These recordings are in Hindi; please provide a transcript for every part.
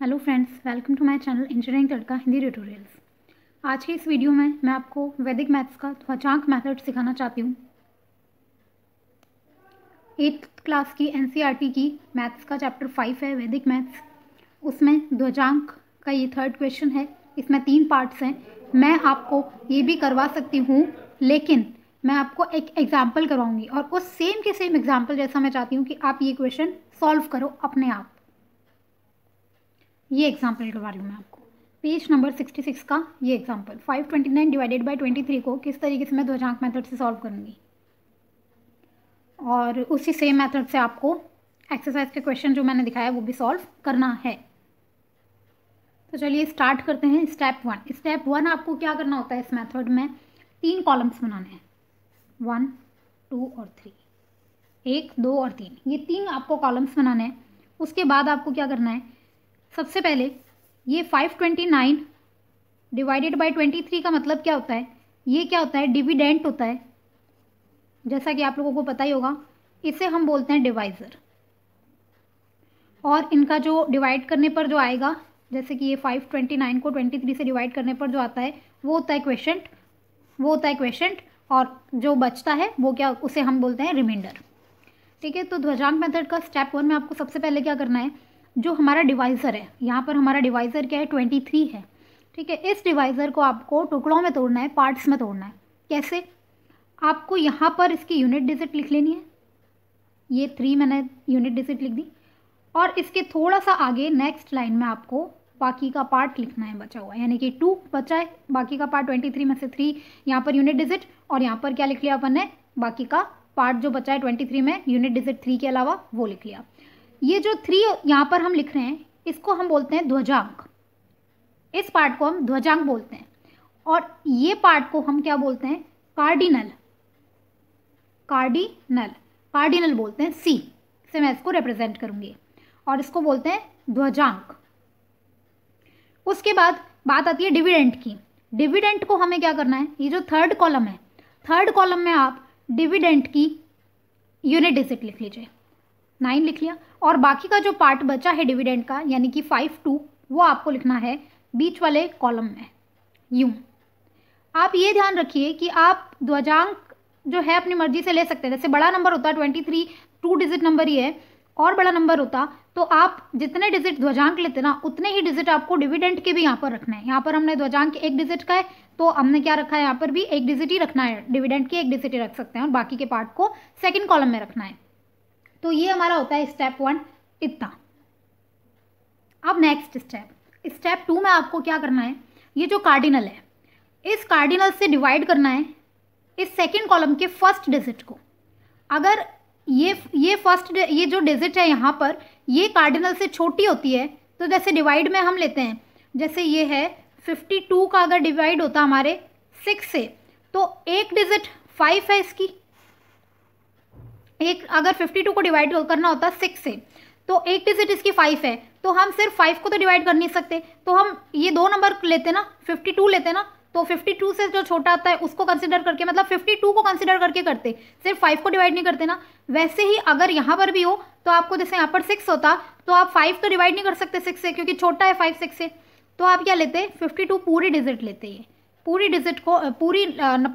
Hello friends welcome to my channel engineering tadka Hindi tutorials आज के इस वीडियो में मैं आपको वैदिक मैथ्स का ध्वचांक मेथड सिखाना चाहती हूँ एट्थ क्लास की एनसीईआरटी e की मैथ्स का चैप्टर फाइव है वैदिक मैथ्स उसमें ध्वजांक का ये थर्ड क्वेश्चन है इसमें तीन पार्ट्स हैं मैं आपको ये भी करवा सकती हूँ लेकिन मैं आपको एक एग्जाम्पल करवाऊंगी और उस सेम के सेम एग्जाम्पल जैसा मैं चाहती हूँ कि आप ये क्वेश्चन सॉल्व करो अपने आप ये एग्जाम्पल करवा रही हूँ मैं आपको पेज नंबर सिक्सटी सिक्स का ये example five twenty nine divided by twenty three को किस तरीके से मैं ध्वजांक मेथड से सॉल्व करूँगी और उसी सेम मेथड से आपको एक्सरसाइज के क्वेश्चन जो मैंने दिखाया वो भी सॉल्व करना है तो चलिए स्टार्ट करते हैं स्टेप वन स्टेप वन आपको क्या करना होता है इस मेथड में तीन कॉलम्स बनाने हैं वन टू और थ्री एक दो और तीन ये तीन आपको कॉलम्स बनाने हैं उसके बाद आपको क्या करना है सबसे पहले ये 529 डिवाइडेड बाय 23 का मतलब क्या होता है ये क्या होता है डिविडेंट होता है जैसा कि आप लोगों को पता ही होगा इसे हम बोलते हैं डिवाइज़र और इनका जो डिवाइड करने पर जो आएगा जैसे कि ये फाइव ट्वेंटी नाइन को ट्वेंटी थ्री से डिवाइड करने पर जो आता है वो होता है क्वेश्चन वो होता है क्वेश्चन और जो बचता है वो क्या उसे हम बोलते हैं रिमाइंडर ठीक है तो ध्वजांक मेथड का स्टेप वन में आपको सबसे पहले क्या करना है जो हमारा डिवाइज़र है यहाँ पर हमारा डिवाइज़र क्या है ट्वेंटी थ्री है ठीक है इस डिवाइज़र को आपको टुकड़ों में तोड़ना है पार्ट्स में तोड़ना है कैसे आपको यहाँ पर इसकी यूनिट डिजिट लिख लेनी है ये थ्री मैंने यूनिट डिजिट लिख दी और इसके थोड़ा सा आगे नेक्स्ट लाइन में आपको बाकी का पार्ट लिखना है बचा हुआ यानी कि टू बचा है बाकी का पार्ट ट्वेंटी थ्री में से थ्री यहाँ पर यूनिट डिजिट और यहाँ पर क्या लिख लिया अपन ने बाकी का पार्ट जो बचा है ट्वेंटी थ्री में यूनिट डिजिट थ्री के अलावा वो लिख लिया ये जो थ्री यहाँ पर हम लिख रहे हैं इसको हम बोलते हैं ध्वजांक इस पार्ट को हम ध्वजांक बोलते हैं और ये पार्ट को हम क्या बोलते हैं कार्डिनल कार्डिनल कार्डिनल बोलते हैं सी से मैं इसको रिप्रेजेंट करूंगी और इसको बोलते हैं ध्वजांक उसके बाद बात आती है डिविडेंट की डिविडेंट को हमें क्या करना है ये जो थर्ड कॉलम है थर्ड कॉलम में आप डिविडेंट की यूनिट डिजिट लिख लीजिए नाइन लिख लिया और बाकी का जो पार्ट बचा है डिविडेंड का यानी कि फाइव टू वो आपको लिखना है बीच वाले कॉलम में यू आप ये ध्यान रखिए कि आप ध्वजांक जो है अपनी मर्जी से ले सकते हैं जैसे बड़ा नंबर होता है twenty three two digit number ही है और बड़ा नंबर होता तो आप जितने डिजिट ध्वजांक लेते ना उतने ही डिजिट आपको डिविडेंड के भी यहाँ पर रखना है यहाँ पर हमने ध्वजांक एक डिजिट का है तो हमने क्या रखा है यहाँ पर भी एक डिजिट ही रखना है डिविडेंड की एक डिजिट ही रख सकते हैं और बाकी के पार्ट को सेकेंड कॉलम में रखना है तो ये हमारा होता है स्टेप वन इतना अब नेक्स्ट स्टेप स्टेप टू में आपको क्या करना है ये जो कार्डिनल है इस कार्डिनल से डिवाइड करना है इस सेकेंड कॉलम के फर्स्ट डिजिट को अगर ये ये फर्स्ट ये जो डिजिट है यहाँ पर ये कार्डिनल से छोटी होती है तो जैसे डिवाइड में हम लेते हैं जैसे ये है फिफ्टी टू का अगर डिवाइड होता हमारे सिक्स से तो एक डिजिट फाइव है इसकी एक अगर फिफ्टी टू को डिवाइड करना होता सिक्स से तो एक डिजिट इसकी फाइव है तो हम सिर्फ फाइव को तो डिवाइड कर नहीं सकते तो हम ये दो नंबर लेते ना फिफ्टी टू लेते ना तो 52 से जो छोटा आता है उसको कंसिडर करके मतलब 52 को कंसिडर करके करते सिर्फ फाइव को डिवाइड नहीं करते ना वैसे ही अगर यहाँ पर भी हो तो आपको जैसे यहाँ पर सिक्स होता तो आप फाइव तो डिवाइड नहीं कर सकते सिक्स से क्योंकि छोटा है फाइव सिक्स से तो आप क्या लेते फिफ्टी टू पूरी डिजिट लेते हैं पूरी डिजिट को पूरी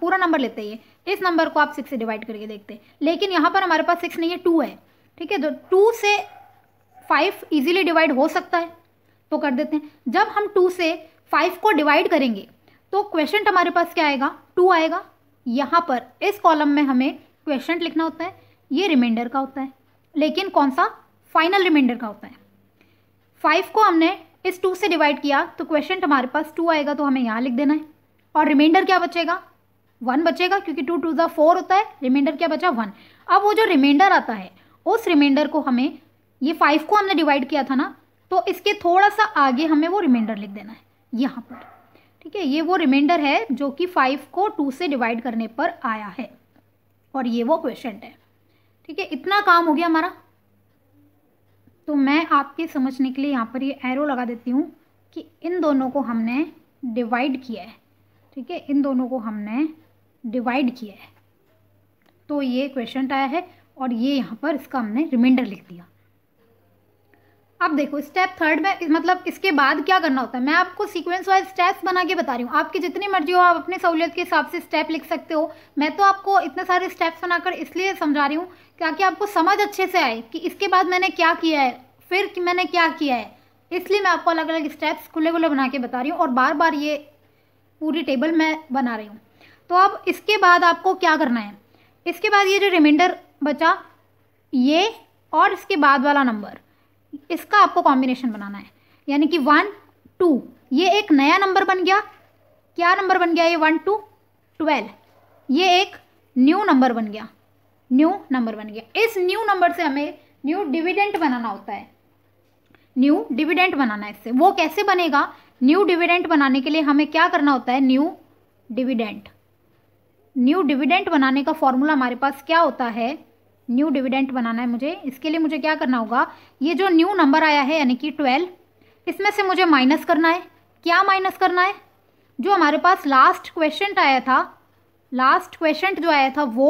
पूरा नंबर लेते हैं इस नंबर को आप सिक्स से डिवाइड करके देखते हैं लेकिन यहाँ पर हमारे पास सिक्स नहीं है टू है ठीक है तो टू से फाइव इजीली डिवाइड हो सकता है तो कर देते हैं जब हम टू से फाइव को डिवाइड करेंगे तो क्वेश्चन हमारे पास क्या आएगा टू आएगा यहाँ पर इस कॉलम में हमें क्वेश्चन लिखना होता है ये रिमाइंडर का होता है लेकिन कौन सा फाइनल रिमाइंडर का होता है फाइव को हमने इस टू से डिवाइड किया तो क्वेश्चन हमारे पास टू आएगा तो हमें यहाँ लिख देना है और रिमाइंडर क्या बचेगा वन बचेगा क्योंकि टू टू ज़ा फोर होता है रिमाइंडर क्या बचा वन अब वो जो रिमाइंडर आता है उस रिमाइंडर को हमें ये फाइव को हमने डिवाइड किया था ना तो इसके थोड़ा सा आगे हमें वो रिमाइंडर लिख देना है यहाँ पर ठीक है ये वो रिमाइंडर है जो कि फाइव को टू से डिवाइड करने पर आया है और ये वो क्वेश्चन है ठीक है इतना काम हो गया हमारा तो मैं आपके समझने के लिए यहाँ पर ये एरो लगा देती हूँ कि इन दोनों को हमने डिवाइड किया है ठीक है इन दोनों को हमने डिवाइड किया है तो ये क्वेश्चन आया है और ये यहाँ पर इसका हमने रिमाइंडर लिख दिया अब देखो स्टेप थर्ड में मतलब इसके बाद क्या करना होता है मैं आपको सीक्वेंस वाइज स्टेप्स बना के बता रही हूँ आपकी जितनी मर्जी हो आप अपनी सहूलियत के हिसाब से स्टेप लिख सकते हो मैं तो आपको इतने सारे स्टेप्स बनाकर इसलिए समझा रही हूँ ताकि आपको समझ अच्छे से आए कि इसके बाद मैंने क्या किया है फिर मैंने क्या किया है इसलिए मैं आपको अलग अलग स्टेप्स खुले खुले बना के बता रही हूँ और बार बार ये पूरी टेबल मैं बना रही हूँ तो अब इसके बाद आपको क्या करना है इसके बाद ये जो रिमाइंडर बचा ये और इसके बाद वाला नंबर इसका आपको कॉम्बिनेशन बनाना है यानी कि वन टू ये एक नया नंबर बन गया क्या नंबर बन गया ये वन टू ट्वेल्व ये एक न्यू नंबर बन गया न्यू नंबर बन गया इस न्यू नंबर से हमें न्यू डिविडेंट बनाना होता है न्यू डिविडेंट बनाना है इससे वो कैसे बनेगा न्यू डिविडेंट बनाने के लिए हमें क्या करना होता है न्यू डिविडेंट न्यू डिविडेंट बनाने का फॉर्मूला हमारे पास क्या होता है न्यू डिविडेंट बनाना है मुझे इसके लिए मुझे क्या करना होगा ये जो न्यू नंबर आया है यानी कि ट्वेल्व इसमें से मुझे माइनस करना है क्या माइनस करना है जो हमारे पास लास्ट क्वेश्चन आया था लास्ट क्वेश्चन जो आया था वो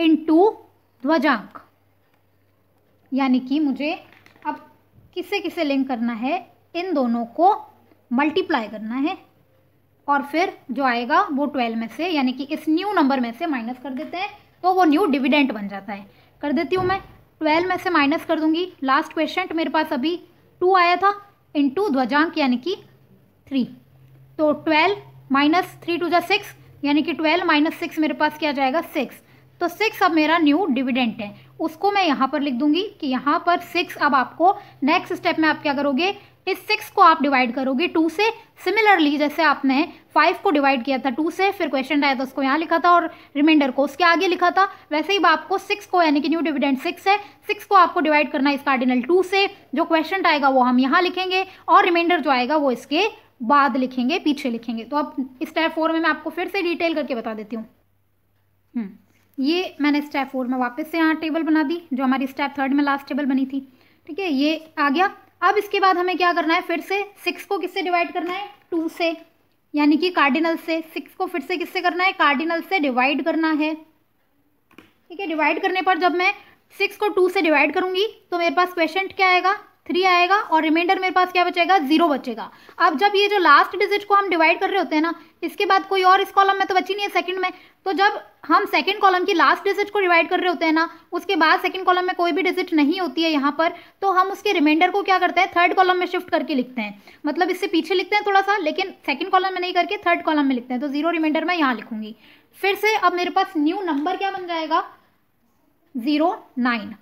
इन टू ध्वजांक यानी कि मुझे अब किसे किसे लिंक करना है इन दोनों को मल्टीप्लाई करना है और फिर जो आएगा वो ट्वेल्व में से यानी कि इस न्यू नंबर में से माइनस कर देते हैं तो वो न्यू डिविडेंट बन जाता है कर देती हूँ मैं ट्वेल्व में से माइनस कर दूंगी लास्ट क्वेश्चन मेरे पास अभी टू आया था इंटू ध्वजांक यानी कि थ्री तो ट्वेल्व माइनस थ्री टू जो सिक्स यानी कि ट्वेल्व माइनस सिक्स मेरे पास क्या जाएगा सिक्स तो सिक्स अब मेरा न्यू डिविडेंट है उसको मैं यहाँ पर लिख दूंगी कि यहाँ पर सिक्स अब आपको नेक्स्ट स्टेप में आप क्या करोगे इस सिक्स को आप डिवाइड करोगे टू से सिमिलरली जैसे आपने फाइव को डिवाइड किया था टू से फिर क्वेश्चन आया था उसको यहाँ लिखा था और रिमाइंडर को उसके आगे लिखा था वैसे ही आपको सिक्स को यानी कि न्यू डिविडेंड सिक्स है सिक्स को आपको डिवाइड करना है इस कार्डिनल टू से जो क्वेश्चन आएगा वो हम यहाँ लिखेंगे और रिमाइंडर जो आएगा वो इसके बाद लिखेंगे पीछे लिखेंगे तो अब स्टेप फोर में मैं आपको फिर से डिटेल करके बता देती हूँ हम्म। ये मैंने स्टेप फोर में वापस से यहाँ टेबल बना दी जो हमारी स्टेप थर्ड में लास्ट टेबल बनी थी ठीक है ये आ गया अब इसके बाद हमें क्या करना है फिर से सिक्स को किससे डिवाइड करना है टू से यानी कि कार्डिनल से सिक्स को फिर से किससे करना है कार्डिनल से डिवाइड करना है ठीक है डिवाइड करने पर जब मैं सिक्स को टू से डिवाइड करूंगी तो मेरे पास क्वेश्चन क्या आएगा थ्री आएगा और रिमाइंडर मेरे पास क्या बचेगा जीरो बचेगा अब जब ये जो लास्ट डिजिट को हम डिवाइड कर रहे होते हैं ना इसके बाद कोई और इस कॉलम में तो बची नहीं है सेकंड में तो जब हम सेकंड कॉलम की लास्ट डिजिट को डिवाइड कर रहे होते हैं ना उसके बाद सेकंड कॉलम में कोई भी डिजिट नहीं होती है यहाँ पर तो हम उसके रिमाइंडर को क्या करते हैं थर्ड कॉलम में शिफ्ट करके लिखते हैं मतलब इससे पीछे लिखते हैं थोड़ा सा लेकिन सेकंड कॉलम में नहीं करके थर्ड कॉलम में लिखते हैं तो जीरो रिमाइंडर मैं यहाँ लिखूंगी फिर से अब मेरे पास न्यू नंबर क्या बन जाएगा जीरो नाइन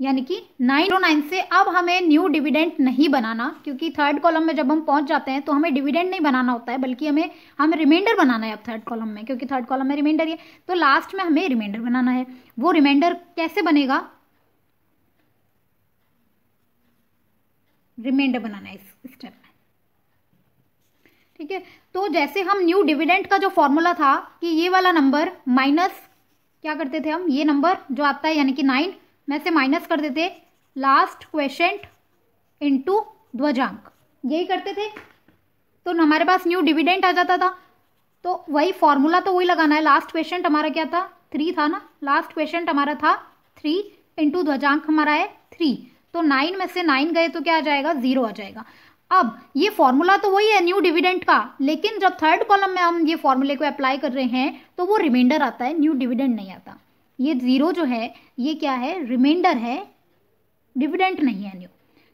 यानी कि नाइन टू नाइन से अब हमें न्यू डिविडेंट नहीं बनाना क्योंकि थर्ड कॉलम में जब हम पहुंच जाते हैं तो हमें डिविडेंट नहीं बनाना होता है बल्कि हमें हमें रिमाइंडर बनाना है अब थर्ड कॉलम में क्योंकि थर्ड कॉलम में रिमाइंडर है तो लास्ट में हमें रिमाइंडर बनाना है वो रिमाइंडर कैसे बनेगा रिमाइंडर बनाना है इस स्टेप में ठीक है तो जैसे हम न्यू डिविडेंट का जो फॉर्मूला था कि ये वाला नंबर माइनस क्या करते थे हम ये नंबर जो आता है यानी कि नाइन मैं से माइनस कर देते लास्ट क्वेश्चन इंटू ध्वजांक यही करते थे तो हमारे पास न्यू डिविडेंट आ जाता था तो वही फॉर्मूला तो वही लगाना है लास्ट क्वेश्चन हमारा क्या था थ्री था ना लास्ट क्वेश्चन हमारा था थ्री इंटू ध्वजांक हमारा है थ्री तो नाइन में से नाइन गए तो क्या आ जाएगा ज़ीरो आ जाएगा अब ये फॉर्मूला तो वही है न्यू डिविडेंट का लेकिन जब थर्ड कॉलम में हम ये फॉर्मूले को अप्लाई कर रहे हैं तो वो रिमाइंडर आता है न्यू डिविडेंट नहीं आता ये ज़ीरो जो है ये क्या है रिमाइंडर है डिविडेंट नहीं है न्यू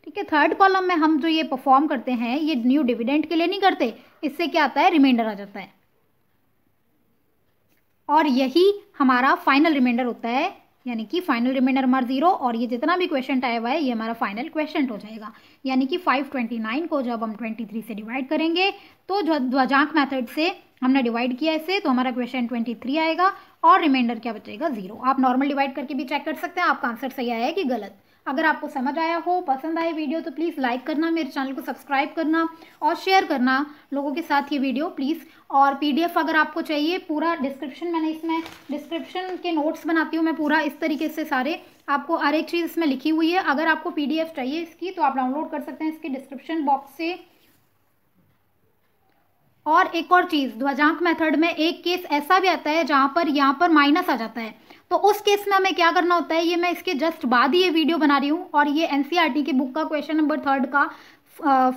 ठीक है थर्ड कॉलम में हम जो ये परफॉर्म करते हैं ये न्यू डिविडेंट के लिए नहीं करते इससे क्या आता है रिमाइंडर आ जाता है और यही हमारा फाइनल रिमाइंडर होता है यानी कि फाइनल रिमाइंडर हमारा जीरो और ये जितना भी क्वेश्चन आया हुआ है ये हमारा फाइनल क्वेश्चन हो जाएगा यानी कि 529 को जब हम 23 से डिवाइड करेंगे तो ध्वजांक मेथड से हमने डिवाइड किया इसे तो हमारा क्वेश्चन 23 आएगा और रिमाइंडर क्या बचेगा जीरो आप नॉर्मल डिवाइड करके भी चेक कर सकते हैं आपका आंसर सही आया है कि गलत अगर आपको समझ आया हो पसंद आए वीडियो तो प्लीज़ लाइक करना मेरे चैनल को सब्सक्राइब करना और शेयर करना लोगों के साथ ये वीडियो प्लीज़ और पीडीएफ अगर आपको चाहिए पूरा डिस्क्रिप्शन मैंने इसमें डिस्क्रिप्शन के नोट्स बनाती हूँ मैं पूरा इस तरीके से सारे आपको हर एक चीज़ इसमें लिखी हुई है अगर आपको पी चाहिए इसकी तो आप डाउनलोड कर सकते हैं इसके डिस्क्रिप्शन बॉक्स से और एक और चीज़ ध्वजांक मेथड में एक केस ऐसा भी आता है जहां पर यहाँ पर माइनस आ जाता है तो उस केस में हमें क्या करना होता है ये मैं इसके जस्ट बाद ही ये वीडियो बना रही हूँ और ये एनसीआरटी e की बुक का क्वेश्चन नंबर थर्ड का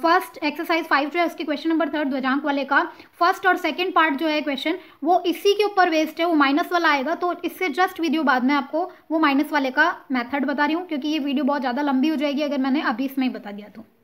फर्स्ट एक्सरसाइज फाइव जो है उसके क्वेश्चन नंबर थर्ड ध्वजांक वाले का फर्स्ट और सेकंड पार्ट जो है क्वेश्चन वो इसी के ऊपर वेस्ट है वो माइनस वाला आएगा तो इससे जस्ट वीडियो बाद में आपको वो माइनस वाले का मेथड बता रही हूँ क्योंकि ये वीडियो बहुत ज़्यादा लंबी हो जाएगी अगर मैंने अभी इसमें ही बता दिया तो